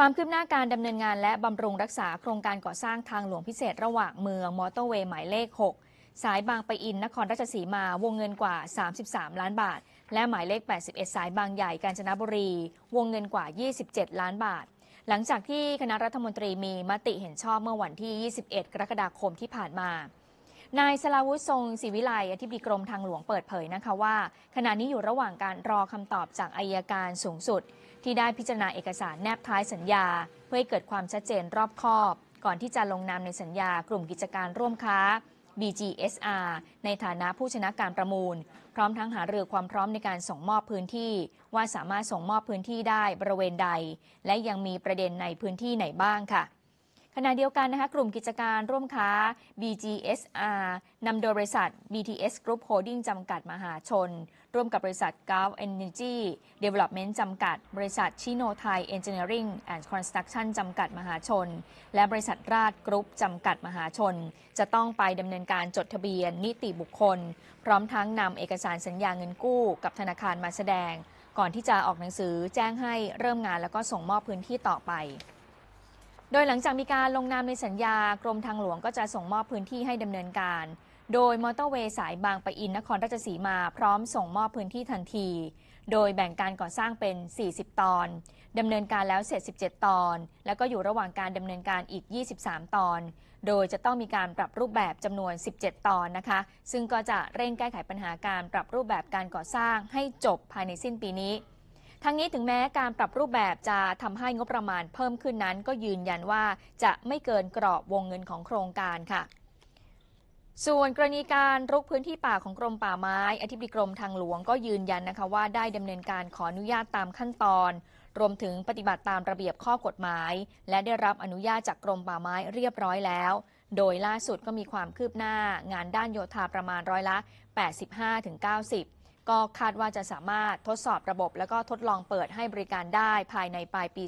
ความคืบหน้าการดำเนินงานและบำรุงรักษาโครงการก่อสร้างทางหลวงพิเศษระหว่างเมืองมอเตอร์เวย์หมายเลข 6 สายบางปะอินนครราชสีมาวงเงินกว่า 33 ล้านบาท และหมายเลข 81 สายบางใหญ่กาญจนบุรี วงเงินกว่า 27 ล้านบาท หลังจากที่คณะรัฐมนตรีมีมติเห็นชอบเมื่อวันที่ 21 กรกฎาคมที่ผ่านมานายสลาวุฒิทรงศิวิไลอธิบดีกรมทางหลวงเปิดเผยนะคะว่า ขณะนี้อยู่ระหว่างการรอคำตอบจากอายการสูงสุด ที่ได้พิจารณาเอกสารแนบท้ายสัญญา เพื่อให้เกิดความชัดเจนรอบคอบ ก่อนที่จะลงนามในสัญญากลุ่มกิจการร่วมค้า BGSR ในฐานะผู้ชนะการประมูล พร้อมทั้งหารือความพร้อมในการส่งมอบพื้นที่ ว่าสามารถส่งมอบพื้นที่ได้บริเวณใด และยังมีประเด็นในพื้นที่ไหนบ้างค่ะขณะเดียวกันนะคะกลุ่มกิจการร่วมค้า BGSR นำโดยบริษัท BTS Group Holding จำกัดมหาชน ร่วมกับบริษัท Gulf Energy Development จำกัด บริษัทชิโนไทย Engineering and Construction จำกัดมหาชน และบริษัทราชกรุ๊ปจำกัดมหาชน จะต้องไปดำเนินการจดทะเบียน นิติบุคคล พร้อมทั้งนำเอกสารสัญญาเงินกู้กับธนาคารมาแสดง ก่อนที่จะออกหนังสือแจ้งให้เริ่มงานแล้วก็ส่งมอบพื้นที่ต่อไปโดยหลังจากมีการลงนามในสัญญากรมทางหลวงก็จะส่งมอบพื้นที่ให้ดำเนินการ โดยมอเตอร์เวย์สายบางปะอินนครราชสีมาพร้อมส่งมอบพื้นที่ทันที โดยแบ่งการก่อสร้างเป็น 40 ตอน ดำเนินการแล้วเสร็จ 17 ตอน แล้วก็อยู่ระหว่างการดำเนินการอีก 23 ตอน โดยจะต้องมีการปรับรูปแบบจำนวน 17 ตอนนะคะ ซึ่งก็จะเร่งแก้ไขปัญหาการ ปรับรูปแบบการก่อสร้างให้จบภายในสิ้นปีนี้ทั้งนี้ถึงแม้การปรับรูปแบบจะทำให้งบประมาณเพิ่มขึ้นนั้น ก็ยืนยันว่าจะไม่เกินกรอบวงเงินของโครงการค่ะ ส่วนกรณีการรุกพื้นที่ป่าของกรมป่าไม้อธิบดีกรมทางหลวงก็ยืนยันนะคะว่าได้ดำเนินการขออนุญาตตามขั้นตอน รวมถึงปฏิบัติตามระเบียบข้อกฎหมาย และได้รับอนุญาตจากกรมป่าไม้เรียบร้อยแล้ว โดยล่าสุดก็มีความคืบหน้างานด้านโยธาประมาณร้อยละ 85-90ก็คาดว่าจะสามารถทดสอบระบบ และก็ทดลองเปิดให้บริการได้ภายในปลายปี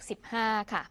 2565 ค่ะ